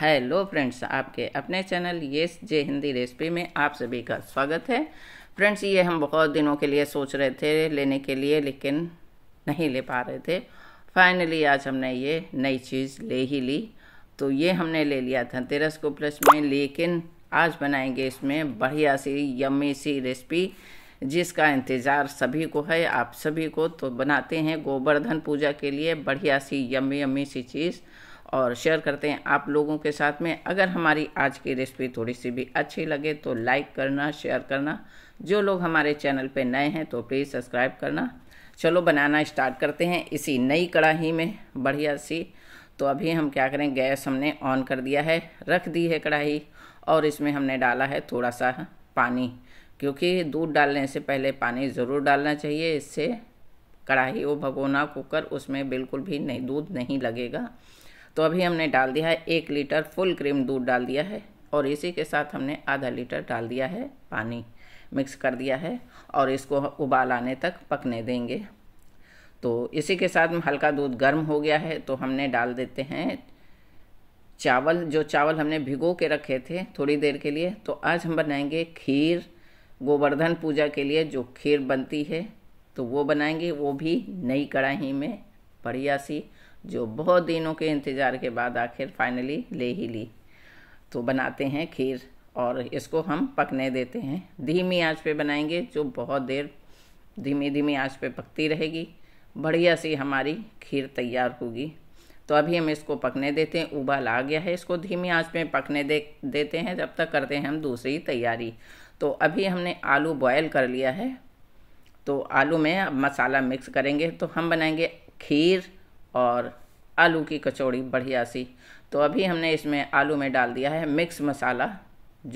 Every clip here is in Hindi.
हेलो फ्रेंड्स आपके अपने चैनल ये जे हिंदी रेसिपी में आप सभी का स्वागत है फ्रेंड्स ये हम बहुत दिनों के लिए सोच रहे थे लेने के लिए लेकिन नहीं ले पा रहे थे फाइनली आज हमने ये नई चीज़ ले ही ली तो ये हमने ले लिया था तेरस को प्लस में लेकिन आज बनाएंगे इसमें बढ़िया सी यम्मी सी रेसिपी जिसका इंतज़ार सभी को है आप सभी को तो बनाते हैं गोवर्धन पूजा के लिए बढ़िया सी यम्मी यम्मी सी चीज़ और शेयर करते हैं आप लोगों के साथ में अगर हमारी आज की रेसिपी थोड़ी सी भी अच्छी लगे तो लाइक करना शेयर करना जो लोग हमारे चैनल पे नए हैं तो प्लीज़ सब्सक्राइब करना चलो बनाना स्टार्ट करते हैं इसी नई कढ़ाही में बढ़िया सी तो अभी हम क्या करें गैस हमने ऑन कर दिया है रख दी है कढ़ाई और इसमें हमने डाला है थोड़ा सा पानी क्योंकि दूध डालने से पहले पानी ज़रूर डालना चाहिए इससे कढ़ाई वो भगोना कुकर उसमें बिल्कुल भी नहीं दूध नहीं लगेगा तो अभी हमने डाल दिया है एक लीटर फुल क्रीम दूध डाल दिया है और इसी के साथ हमने आधा लीटर डाल दिया है पानी मिक्स कर दिया है और इसको उबाल आने तक पकने देंगे तो इसी के साथ हल्का दूध गर्म हो गया है तो हमने डाल देते हैं चावल जो चावल हमने भिगो के रखे थे थोड़ी देर के लिए तो आज हम बनाएंगे खीर गोवर्धन पूजा के लिए जो खीर बनती है तो वो बनाएंगे वो भी नई कढ़ाई में बढ़िया सी जो बहुत दिनों के इंतज़ार के बाद आखिर फाइनली ले ही ली तो बनाते हैं खीर और इसको हम पकने देते हैं धीमी आंच पे बनाएंगे जो बहुत देर धीमी धीमी आंच पे पकती रहेगी बढ़िया सी हमारी खीर तैयार होगी तो अभी हम इसको पकने देते हैं उबाल आ गया है इसको धीमी आंच में पकने दे देते हैं जब तक करते हैं हम दूसरी तैयारी तो अभी हमने आलू बॉयल कर लिया है तो आलू में अब मसाला मिक्स करेंगे तो हम बनाएंगे खीर और आलू की कचौड़ी बढ़िया सी तो अभी हमने इसमें आलू में डाल दिया है मिक्स मसाला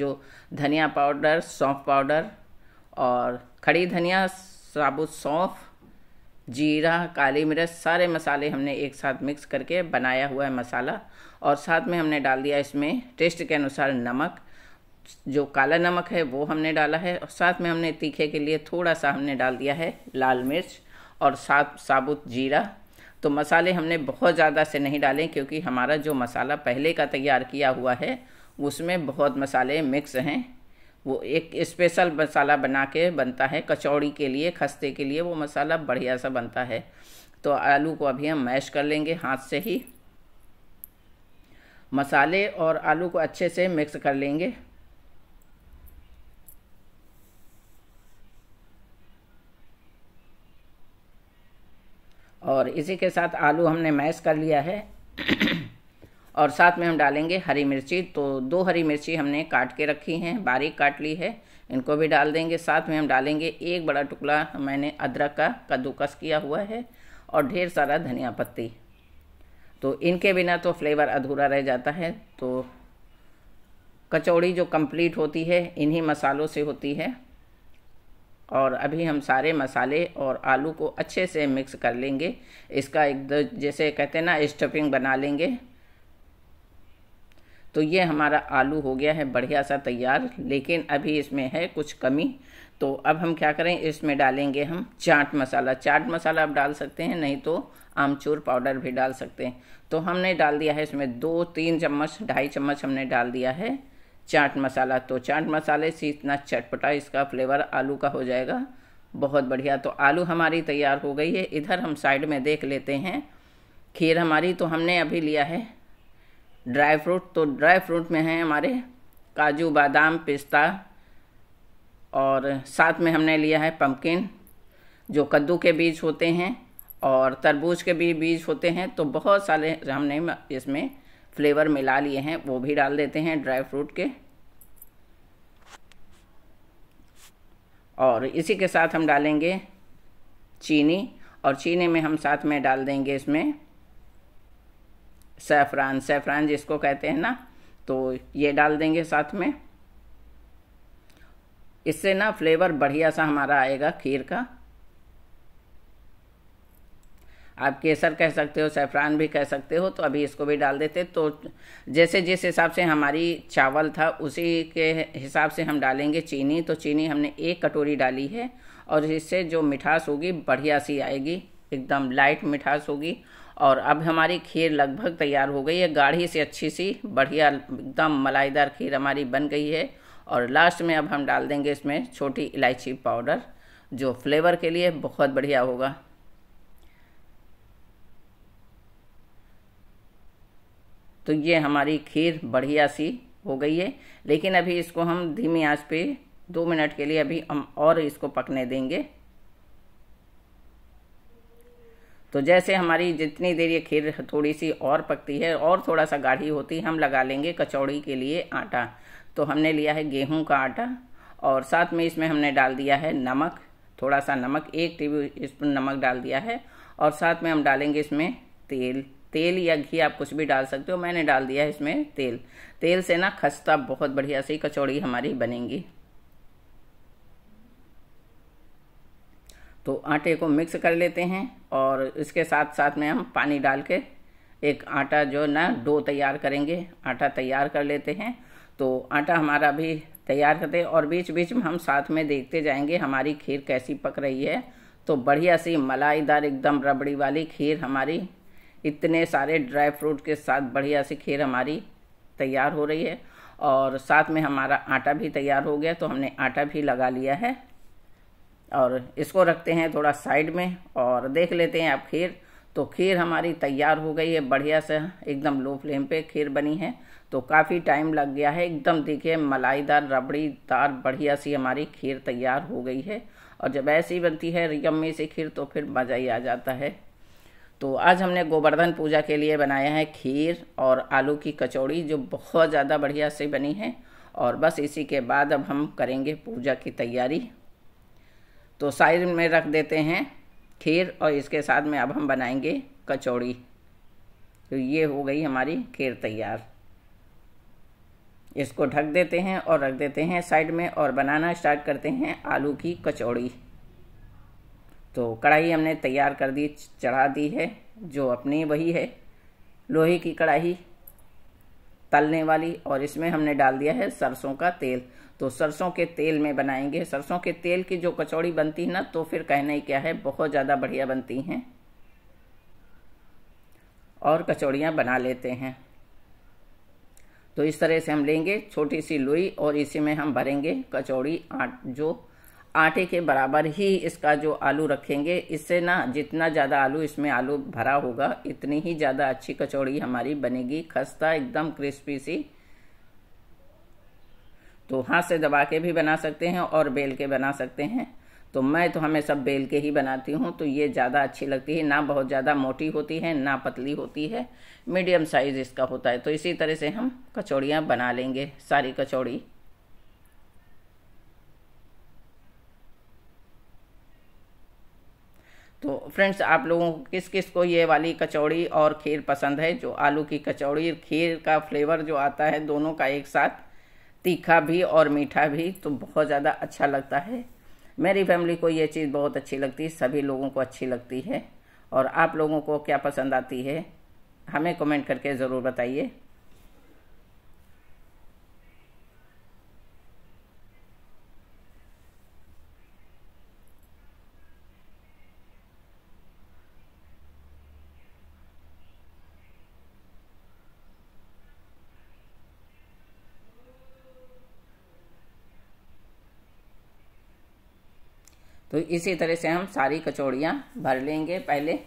जो धनिया पाउडर सौंफ पाउडर और खड़ी धनिया साबुत सौंफ जीरा काली मिर्च सारे मसाले हमने एक साथ मिक्स करके बनाया हुआ है मसाला और साथ में हमने डाल दिया इसमें टेस्ट के अनुसार नमक जो काला नमक है वो हमने डाला है और साथ में हमने तीखे के लिए थोड़ा सा हमने डाल दिया है लाल मिर्च और साथ साबुत जीरा तो मसाले हमने बहुत ज़्यादा से नहीं डालें क्योंकि हमारा जो मसाला पहले का तैयार किया हुआ है उसमें बहुत मसाले मिक्स हैं वो एक स्पेशल मसाला बना के बनता है कचौड़ी के लिए खस्ते के लिए वो मसाला बढ़िया सा बनता है तो आलू को अभी हम मैश कर लेंगे हाथ से ही मसाले और आलू को अच्छे से मिक्स कर लेंगे और इसी के साथ आलू हमने मैश कर लिया है और साथ में हम डालेंगे हरी मिर्ची तो दो हरी मिर्ची हमने काट के रखी हैं बारीक काट ली है इनको भी डाल देंगे साथ में हम डालेंगे एक बड़ा टुकड़ा मैंने अदरक का कद्दूकस किया हुआ है और ढेर सारा धनिया पत्ती तो इनके बिना तो फ्लेवर अधूरा रह जाता है तो कचौड़ी जो कंप्लीट होती है इन्हीं मसालों से होती है और अभी हम सारे मसाले और आलू को अच्छे से मिक्स कर लेंगे इसका एक जैसे कहते हैं ना स्टफिंग बना लेंगे तो ये हमारा आलू हो गया है बढ़िया सा तैयार लेकिन अभी इसमें है कुछ कमी तो अब हम क्या करें इसमें डालेंगे हम चाट मसाला चाट मसाला आप डाल सकते हैं नहीं तो आमचूर पाउडर भी डाल सकते हैं तो हमने डाल दिया है इसमें दो तीन चम्मच ढाई चम्मच हमने डाल दिया है चाट मसाला तो चाट मसाले से इतना चटपटा इसका फ्लेवर आलू का हो जाएगा बहुत बढ़िया तो आलू हमारी तैयार हो गई है इधर हम साइड में देख लेते हैं खीर हमारी तो हमने अभी लिया है ड्राई फ्रूट तो ड्राई फ्रूट में है हमारे काजू बादाम पिस्ता और साथ में हमने लिया है पम्पकिन जो कद्दू के बीज होते हैं और तरबूज के भी बीज होते हैं तो बहुत सारे हमने इसमें फ्लेवर मिला लिए हैं वो भी डाल देते हैं ड्राई फ्रूट के और इसी के साथ हम डालेंगे चीनी और चीनी में हम साथ में डाल देंगे इसमें सैफरान सैफरान जिसको कहते हैं ना तो ये डाल देंगे साथ में इससे ना फ्लेवर बढ़िया सा हमारा आएगा खीर का आप केसर कह सकते हो सैफरान भी कह सकते हो तो अभी इसको भी डाल देते तो जैसे जिस हिसाब से हमारी चावल था उसी के हिसाब से हम डालेंगे चीनी तो चीनी हमने एक कटोरी डाली है और इससे जो मिठास होगी बढ़िया सी आएगी एकदम लाइट मिठास होगी और अब हमारी खीर लगभग तैयार हो गई है गाढ़ी से अच्छी सी बढ़िया एकदम मलाईदार खीर हमारी बन गई है और लास्ट में अब हम डाल देंगे इसमें छोटी इलायची पाउडर जो फ्लेवर के लिए बहुत बढ़िया होगा तो ये हमारी खीर बढ़िया सी हो गई है लेकिन अभी इसको हम धीमी आंच पे दो मिनट के लिए अभी हम और इसको पकने देंगे तो जैसे हमारी जितनी देर ये खीर थोड़ी सी और पकती है और थोड़ा सा गाढ़ी होती है हम लगा लेंगे कचौड़ी के लिए आटा तो हमने लिया है गेहूं का आटा और साथ में इसमें हमने डाल दिया है नमक थोड़ा सा नमक एक टेबल स्पून नमक डाल दिया है और साथ में हम डालेंगे इसमें तेल तेल या घी आप कुछ भी डाल सकते हो मैंने डाल दिया है इसमें तेल तेल से ना खस्ता बहुत बढ़िया सी कचौड़ी हमारी बनेगी तो आटे को मिक्स कर लेते हैं और इसके साथ साथ में हम पानी डाल के एक आटा जो ना डो तैयार करेंगे आटा तैयार कर लेते हैं तो आटा हमारा भी तैयार करते और बीच बीच में हम साथ में देखते जाएंगे हमारी खीर कैसी पक रही है तो बढ़िया सी मलाईदार एकदम रबड़ी वाली खीर हमारी इतने सारे ड्राई फ्रूट के साथ बढ़िया सी खीर हमारी तैयार हो रही है और साथ में हमारा आटा भी तैयार हो गया तो हमने आटा भी लगा लिया है और इसको रखते हैं थोड़ा साइड में और देख लेते हैं आप खीर तो खीर हमारी तैयार हो गई है बढ़िया से एकदम लो फ्लेम पे खीर बनी है तो काफ़ी टाइम लग गया है एकदम देखिए मलाईदार रबड़ीदार बढ़िया सी हमारी खीर तैयार हो गई है और जब ऐसी बनती है यम्मी सी खीर तो फिर मज़ा ही आ जाता है तो आज हमने गोवर्धन पूजा के लिए बनाया है खीर और आलू की कचौड़ी जो बहुत ज़्यादा बढ़िया से बनी है और बस इसी के बाद अब हम करेंगे पूजा की तैयारी तो साइड में रख देते हैं खीर और इसके साथ में अब हम बनाएंगे कचौड़ी तो ये हो गई हमारी खीर तैयार इसको ढक देते हैं और रख देते हैं साइड में और बनाना स्टार्ट करते हैं आलू की कचौड़ी तो कढ़ाई हमने तैयार कर दी चढ़ा दी है जो अपनी वही है लोहे की कढ़ाई तलने वाली और इसमें हमने डाल दिया है सरसों का तेल तो सरसों के तेल में बनाएंगे सरसों के तेल की जो कचौड़ी बनती है ना तो फिर कहना ही क्या है बहुत ज़्यादा बढ़िया बनती हैं और कचौड़ियाँ बना लेते हैं तो इस तरह से हम लेंगे छोटी सी लोई और इसी में हम भरेंगे कचौड़ी आट जो आटे के बराबर ही इसका जो आलू रखेंगे इससे ना जितना ज़्यादा आलू इसमें आलू भरा होगा इतनी ही ज़्यादा अच्छी कचौड़ी हमारी बनेगी खस्ता एकदम क्रिस्पी सी तो हाथ से दबा के भी बना सकते हैं और बेल के बना सकते हैं तो मैं तो हमें सब बेल के ही बनाती हूँ तो ये ज़्यादा अच्छी लगती है ना बहुत ज़्यादा मोटी होती है ना पतली होती है मीडियम साइज़ इसका होता है तो इसी तरह से हम कचौड़ियाँ बना लेंगे सारी कचौड़ी तो फ्रेंड्स आप लोगों को किस किस को ये वाली कचौड़ी और खीर पसंद है जो आलू की कचौड़ी खीर का फ्लेवर जो आता है दोनों का एक साथ तीखा भी और मीठा भी तो बहुत ज़्यादा अच्छा लगता है मेरी फैमिली को ये चीज़ बहुत अच्छी लगती है सभी लोगों को अच्छी लगती है और आप लोगों को क्या पसंद आती है हमें कमेंट करके ज़रूर बताइए तो इसी तरह से हम सारी कचौड़ियाँ भर लेंगे पहले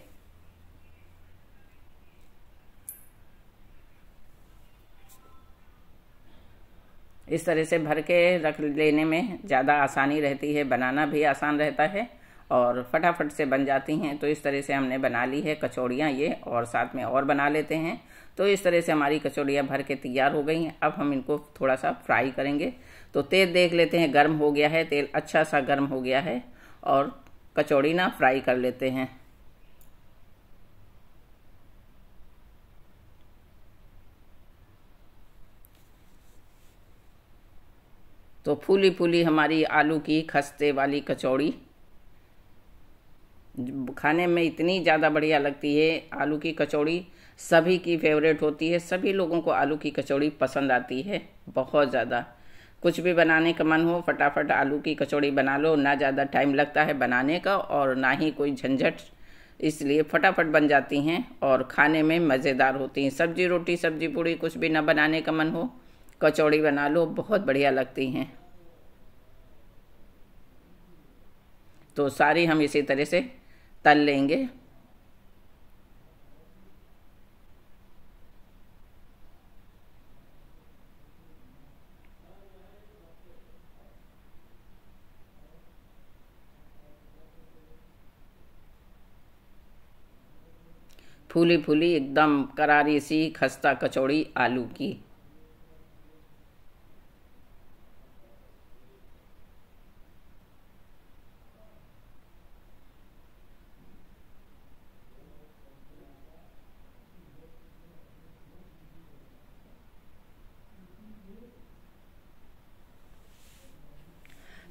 इस तरह से भर के रख लेने में ज़्यादा आसानी रहती है बनाना भी आसान रहता है और फटाफट से बन जाती हैं तो इस तरह से हमने बना ली है कचौड़ियाँ ये और साथ में और बना लेते हैं तो इस तरह से हमारी कचौड़ियाँ भर के तैयार हो गई हैं अब हम इनको थोड़ा सा फ्राई करेंगे तो तेल देख लेते हैं गर्म हो गया है तेल अच्छा सा गर्म हो गया है और कचौड़ी ना फ्राई कर लेते हैं तो फूली फूली हमारी आलू की खस्ते वाली कचौड़ी खाने में इतनी ज़्यादा बढ़िया लगती है आलू की कचौड़ी सभी की फेवरेट होती है सभी लोगों को आलू की कचौड़ी पसंद आती है बहुत ज़्यादा कुछ भी बनाने का मन हो फटाफट आलू की कचौड़ी बना लो ना ज़्यादा टाइम लगता है बनाने का और ना ही कोई झंझट इसलिए फटाफट बन जाती हैं और खाने में मज़ेदार होती हैं सब्जी रोटी सब्जी पूड़ी कुछ भी ना बनाने का मन हो कचौड़ी बना लो बहुत बढ़िया लगती हैं तो सारी हम इसी तरह से तल लेंगे फूली फूली एकदम करारी सी खस्ता कचौड़ी आलू की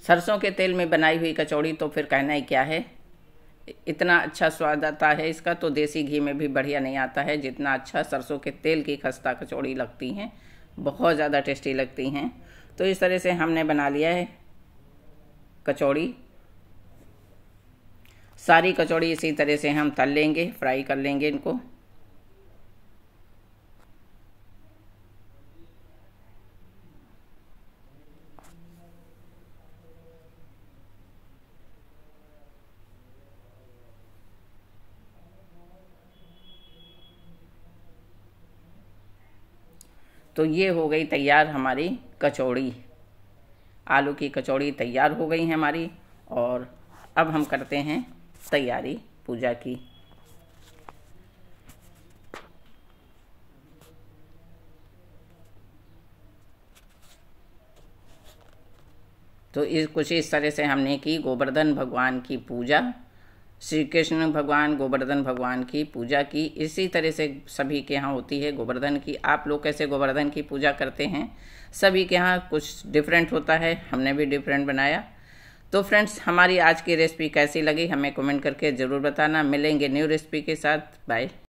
सरसों के तेल में बनाई हुई कचौड़ी तो फिर कहना ही क्या है इतना अच्छा स्वाद आता है इसका तो देसी घी में भी बढ़िया नहीं आता है जितना अच्छा सरसों के तेल की खस्ता कचौड़ी लगती हैं बहुत ज़्यादा टेस्टी लगती हैं तो इस तरह से हमने बना लिया है कचौड़ी सारी कचौड़ी इसी तरह से हम तल लेंगे फ्राई कर लेंगे इनको तो ये हो गई तैयार हमारी कचौड़ी आलू की कचौड़ी तैयार हो गई है हमारी और अब हम करते हैं तैयारी पूजा की तो इस कुछ इस तरह से हमने की गोवर्धन भगवान की पूजा श्री कृष्ण भगवान गोवर्धन भगवान की पूजा की इसी तरह से सभी के यहाँ होती है गोवर्धन की आप लोग कैसे गोवर्धन की पूजा करते हैं सभी के यहाँ कुछ डिफरेंट होता है हमने भी डिफरेंट बनाया तो फ्रेंड्स हमारी आज की रेसिपी कैसी लगी हमें कमेंट करके ज़रूर बताना मिलेंगे न्यू रेसिपी के साथ बाय